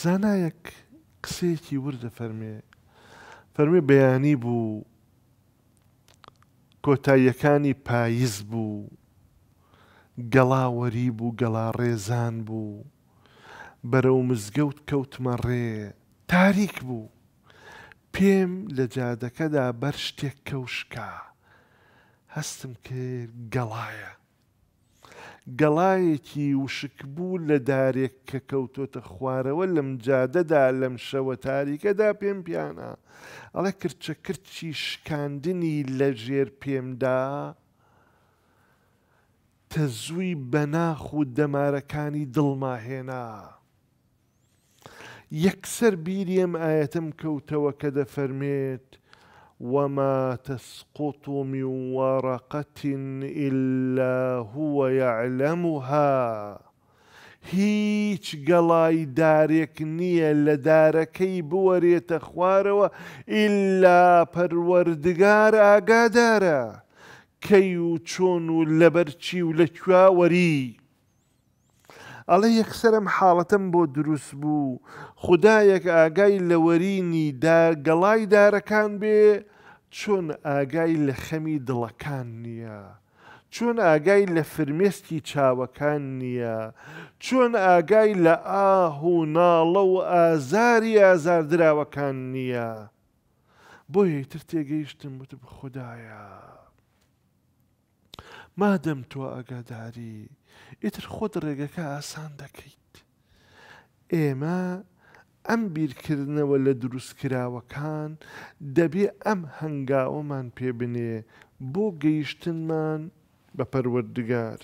زانایەک قسەیەکی وردە فەرمێ فەرمێ بەیانی بوو کۆتاییەکانی پاییز بوو گەڵاوەری بوو گەڵا ڕێزان بوو بەرەو مزگەوت کەوتمە ڕێ تاریک بوو پێم لە جادەکەدا بەر شتێک کەوشکا هەستم کرد گەڵایە گەڵایەکی وشک بوو لە دارێک کە کەوتۆتە خوارەوە لەم جادەدا لەم شەوە تاریکەدا پێم پیانە ئەڵە کرچە کرچی شکاندنی لە ژێر پێمدا تە زووی بەناخ و دەمارەکانی دڵماهێنا. یەکسەر بیریم ئاەتم کەوتەوە کە دەفەرمێت، وما تسقط من ورقة إلا هو يعلمها هیچ گەڵای دارێک نییە لە دارەکەی بوەرێتە خوارەوە ئللا پەروەردگار ئاگادارە کەی و چۆن و لەبەرچی و لە کوواوەری ئەڵێ یەکسرم حاڵەتم بۆ دروست بوو خدایەک ئاگای لەوەرینی گەڵای دارەکان بێ چۆن ئاگای لە خەمی دڵەکان نییە. چۆن ئاگای لە فرمێستی چاوەکان نییە، چۆن ئاگای لە ئاه و ناڵە و ئازاری ئازاردراوەکان نییە. بۆ یەکتر تێگەیشتم وتم خدایە. مادەم تۆ ئەگاداری ئیتر خۆت ڕێگەکە ئاسان دەکەیت ئێمە ئەم بیرکردنەوە لە دروستکراوەکان دەبێ ئەم هەنگاوەمان پێبنێ بۆ گەیشتنمان بە پەروەردگار.